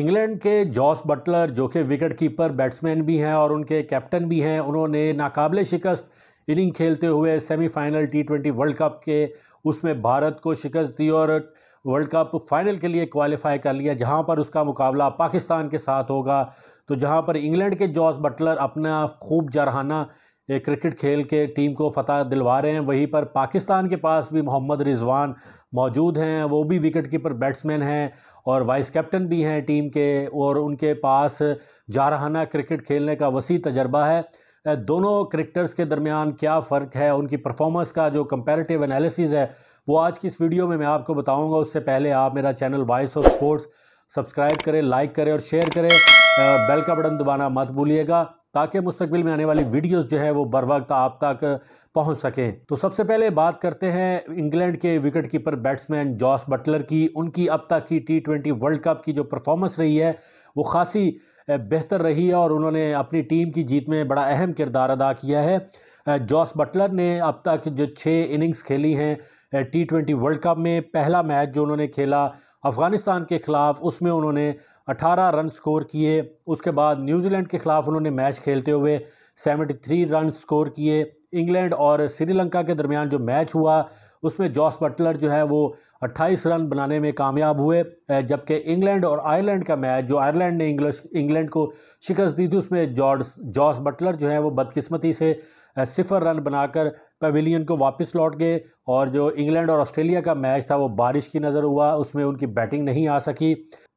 England के Jos Buttler जो कि विकेट कीपर बैट्समैन भी हैं और उनके कैप्टन भी हैं उन्होंने नाकबले शिकस्त इनिंग खेलते हुए semifinal T twenty World Cup के उसमें भारत को शिकस्त दी और वर्ल्ड कप फाइनल के लिए क्वालिफाई कर लिया जहां पर उसका मुकाबला पाकिस्तान के साथ होगा तो जहां पर इंग्लैंड के जॉस बटलर अपना खूब जरहाना क्रिकेट खेल के टीम को फतह दिलवा रहे हैं वहीं पर पाकिस्तान के पास भी मोहम्मद रिजवान मौजूद हैं वो भी विकेट कीपर बैट्समैन हैं और वाइस कैप्टन भी हैं टीम के और उनके पास जारहाना क्रिकेट खेलने का वसी तजर्बा है दोनों क्रिकेटर्स के दरमियान क्या फ़र्क है उनकी परफॉर्मेंस का जो कंपैरेटिव एनालिसिस है वो आज की इस वीडियो में मैं आपको बताऊंगा उससे पहले आप मेरा channel Voice of Sports subscribe करें लाइक करें और शेयर करें बेल का बटन दबाना मत भूलिएगा ताकि मुस्तबिल में आने वाली वीडियोज़ जो है वो बर वक्त आप तक पहुंच सकें तो सबसे पहले बात करते हैं इंग्लैंड के wicket keeper batsman Jos Buttler की उनकी अब तक की टी ट्वेंटी वर्ल्ड कप की जो परफॉर्मेंस रही है वो खासी बेहतर रही है और उन्होंने अपनी टीम की जीत में बड़ा अहम किरदार अदा किया है जॉस बटलर ने अब तक जो छः इनिंग्स खेली हैं टी ट्वेंटी वर्ल्ड कप में पहला मैच जो उन्होंने खेला अफ़गानिस्तान के ख़िलाफ़ उसमें उन्होंने 18 रन स्कोर किए उसके बाद न्यूजीलैंड के खिलाफ उन्होंने मैच खेलते हुए 73 रन स्कोर किए इंग्लैंड और श्रीलंका के दरमियान जो मैच हुआ उसमें जॉस बटलर जो है वो 28 रन बनाने में कामयाब हुए जबकि इंग्लैंड और आयरलैंड का मैच जो आयरलैंड ने इंग्लिश इंग्लैंड को शिकस्त दी थी उसमें जॉर्ज जॉस बटलर जो है वो बदकिस्मती से सिफर रन बनाकर पवेलियन को वापस लौट गए और जो इंग्लैंड और ऑस्ट्रेलिया का मैच था वो बारिश की नज़र हुआ उसमें उनकी बैटिंग नहीं आ सकी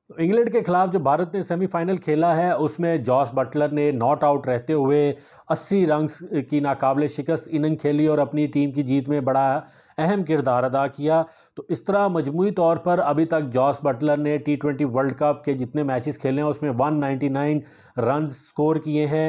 तो इंग्लैंड के खिलाफ जो भारत ने सेमीफाइनल खेला है उसमें जॉस बटलर ने नॉट आउट रहते हुए 80 रन की नाकाबले शिकस्त इनिंग खेली और अपनी टीम की जीत में बड़ा अहम किरदार अदा किया तो इस तरह मजमू तौर पर अभी तक जॉस बटलर ने टी ट्वेंटी वर्ल्ड कप के जितने मैचेस खेले हैं उसमें 199 रन स्कोर किए हैं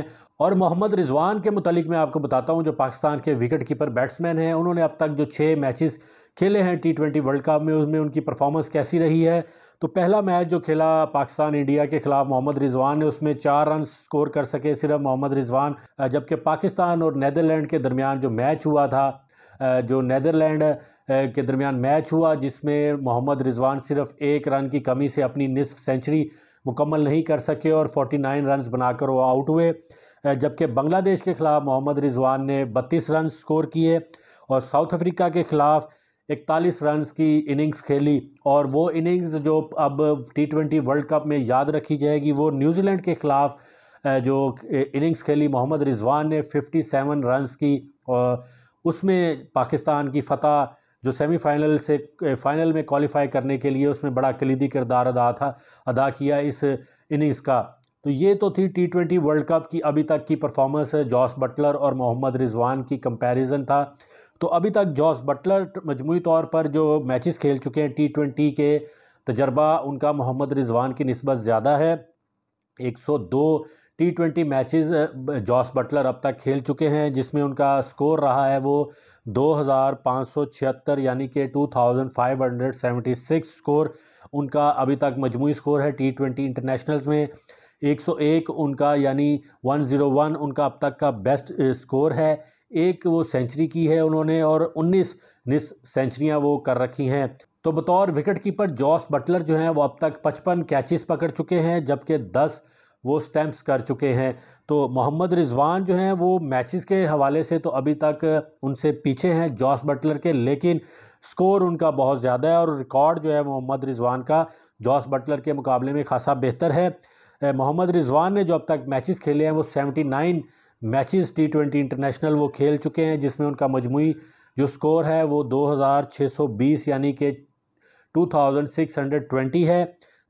और मोहम्मद रिजवान के मतलब मैं आपको बताता हूँ जो पाकिस्तान के विकेट कीपर बैट्समैन हैं उन्होंने अब तक जो छः मैचेस खेले हैं टी ट्वेंटी वर्ल्ड कप में उसमें उनकी परफॉर्मेंस कैसी रही है तो पहला मैच जो खेला पाकिस्तान इंडिया के खिलाफ मोहम्मद रिजवान ने उसमें चार रन स्कोर कर सके सिर्फ मोहम्मद रिजवान जबकि पाकिस्तान और नैदरलैंड के दरमियान जो मैच हुआ था जो नदरलैंड के दरमियान मैच हुआ जिसमें मोहम्मद रिजवान सिर्फ एक रन की कमी से अपनी निसफ सेंचुरी मुकम्मल नहीं कर सके और 49 रन्स बनाकर वो आउट हुए जबकि बांग्लादेश के ख़िलाफ़ मोहम्मद रिजवान ने 32 रन स्कोर किए और साउथ अफ्रीका के ख़िलाफ़ इकतालीस रन की इनिंग्स खेली और वो इनिंग्स जो अब टी ट्वेंटी वर्ल्ड कप में याद रखी जाएगी वो न्यूजीलैंड के ख़िलाफ़ जो इनिंग्स खेली मोहम्मद रिजवान ने 57 रन्स की उसमें पाकिस्तान की फतह जो सेमीफाइनल से फाइनल में क्वालिफाई करने के लिए उसमें बड़ा कलीदी किरदार अदा था अदा किया इस इनिंग्स का तो ये तो थी टी ट्वेंटी वर्ल्ड कप की अभी तक की परफॉर्मेंस जॉस बटलर और मोहम्मद रिजवान की कंपैरिजन था तो अभी तक जॉस बटलर मजमू तौर पर जो मैचेस खेल चुके हैं टी ट्वेंटी के तजर्बा उनका मोहम्मद रिजवान की नस्बत ज़्यादा है 102 T twenty matches Jos Buttler अब तक खेल चुके हैं जिसमें उनका स्कोर रहा है वो 2576 यानी कि 2576 स्कोर उनका अभी तक मजमू स्कोर है टी ट्वेंटी इंटरनेशनल्स में 101 उनका यानी 101 उनका अब तक का बेस्ट स्कोर है एक वो सेंचुरी की है उन्होंने और 19 निस सेंचुरियाँ वो कर रखी हैं तो बतौर विकेट कीपर जॉस बटलर जो हैं वो अब तक 55 कैचेस पकड़ चुके हैं जबकि वो स्टैम्प्स कर चुके हैं तो मोहम्मद रिजवान जो हैं वो मैचेस के हवाले से तो अभी तक उनसे पीछे हैं जॉस बटलर के लेकिन स्कोर उनका बहुत ज़्यादा है और रिकॉर्ड जो है मोहम्मद रिजवान का जॉस बटलर के मुकाबले में खासा बेहतर है मोहम्मद रिजवान ने जो अब तक मैचेस खेले हैं वो seventy nine matches T twenty international वो खेल चुके हैं जिसमें उनका मजमू जो स्कोर है वो 2620 यानी कि 2620 है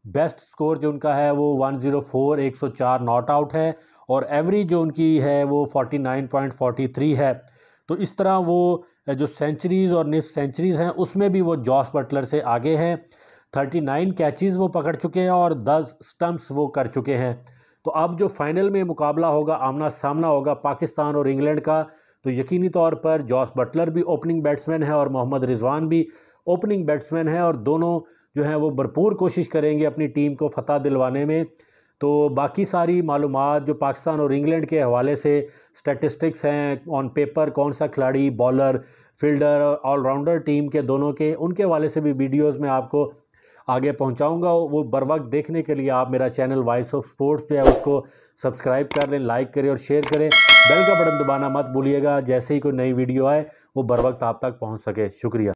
बेस्ट स्कोर जो उनका है वो 104 104 नॉट आउट है और एवरेज जो उनकी है वो 49.43 है तो इस तरह वो जो सेंचुरीज़ और निस सेंचुरीज़ हैं उसमें भी वो जॉस बटलर से आगे हैं 39 कैचेस वो पकड़ चुके हैं और 10 स्टम्प्स वो कर चुके हैं तो अब जो फाइनल में मुकाबला होगा आमना सामना होगा पाकिस्तान और इंग्लैंड का तो यकीनी तौर पर जॉस बटलर भी ओपनिंग बैट्समैन है और मोहम्मद रिजवान भी ओपनिंग बैट्समैन हैं और दोनों जो हैं वो भरपूर कोशिश करेंगे अपनी टीम को फतह दिलवाने में तो बाकी सारी मालूम जो पाकिस्तान और इंग्लैंड के हवाले से स्टैटिस्टिक्स हैं ऑन पेपर कौन सा खिलाड़ी बॉलर फील्डर ऑलराउंडर टीम के दोनों के उनके हवाले से भी वीडियोस में आपको आगे पहुंचाऊंगा वो बर वक्त देखने के लिए आप मेरा चैनल वॉइस ऑफ स्पोर्ट्स जो है उसको सब्सक्राइब कर लें लाइक करें और शेयर करें बेल का बटन दबाना मत भूलिएगा जैसे ही कोई नई वीडियो आए वो बर वक्त आप तक पहुँच सके शुक्रिया